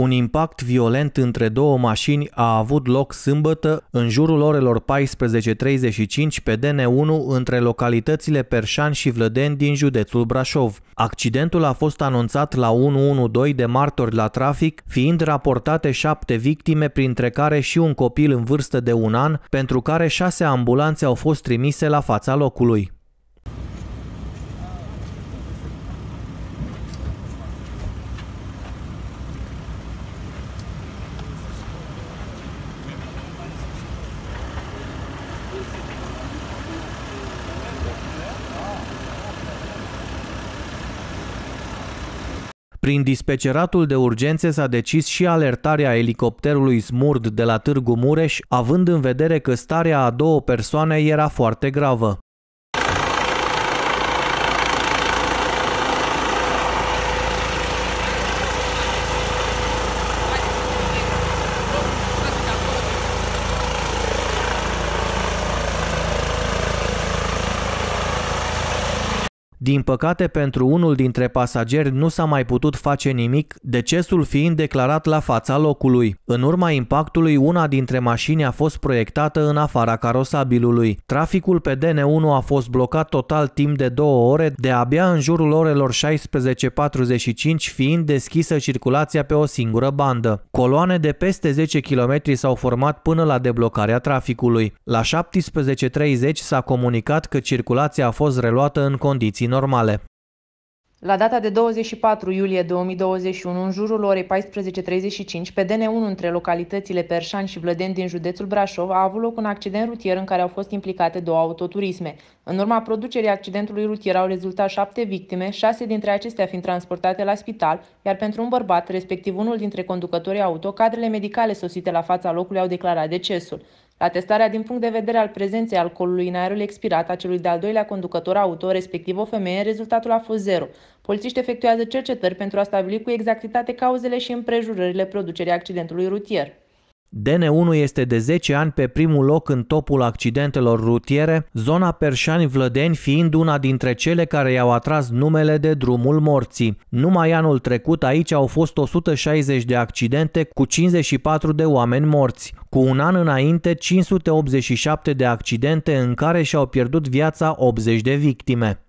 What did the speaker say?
Un impact violent între două mașini a avut loc sâmbătă în jurul orelor 14.35 pe DN1 între localitățile Perșan și Vlădeni din județul Brașov. Accidentul a fost anunțat la 112 de martori la trafic, fiind raportate șapte victime, printre care și un copil în vârstă de un an, pentru care șase ambulanțe au fost trimise la fața locului. Prin dispeceratul de urgențe s-a decis și alertarea elicopterului Smurd de la Târgu Mureș, având în vedere că starea a două persoane era foarte gravă. Din păcate, pentru unul dintre pasageri nu s-a mai putut face nimic, decesul fiind declarat la fața locului. În urma impactului, una dintre mașini a fost proiectată în afara carosabilului. Traficul pe DN1 a fost blocat total timp de două ore, de abia în jurul orelor 16.45 fiind deschisă circulația pe o singură bandă. Coloane de peste 10 km s-au format până la deblocarea traficului. La 17.30 s-a comunicat că circulația a fost reluată în condiții normale. La data de 24 iulie 2021, în jurul orei 14.35, pe DN1 între localitățile Perșan și Vlăden din județul Brașov, a avut loc un accident rutier în care au fost implicate două autoturisme. În urma producerii accidentului rutier au rezultat șapte victime, șase dintre acestea fiind transportate la spital, iar pentru un bărbat, respectiv unul dintre conducătorii auto, cadrele medicale sosite la fața locului au declarat decesul. La testarea din punct de vedere al prezenței alcoolului în aerul expirat a celui de-al doilea conducător auto, respectiv o femeie, rezultatul a fost zero. Polițiști efectuează cercetări pentru a stabili cu exactitate cauzele și împrejurările producerii accidentului rutier. DN1 este de 10 ani pe primul loc în topul accidentelor rutiere, zona Perșani-Vlădeni fiind una dintre cele care i-au atras numele de drumul morții. Numai anul trecut aici au fost 160 de accidente cu 54 de oameni morți. Cu un an înainte, 587 de accidente în care și-au pierdut viața 80 de victime.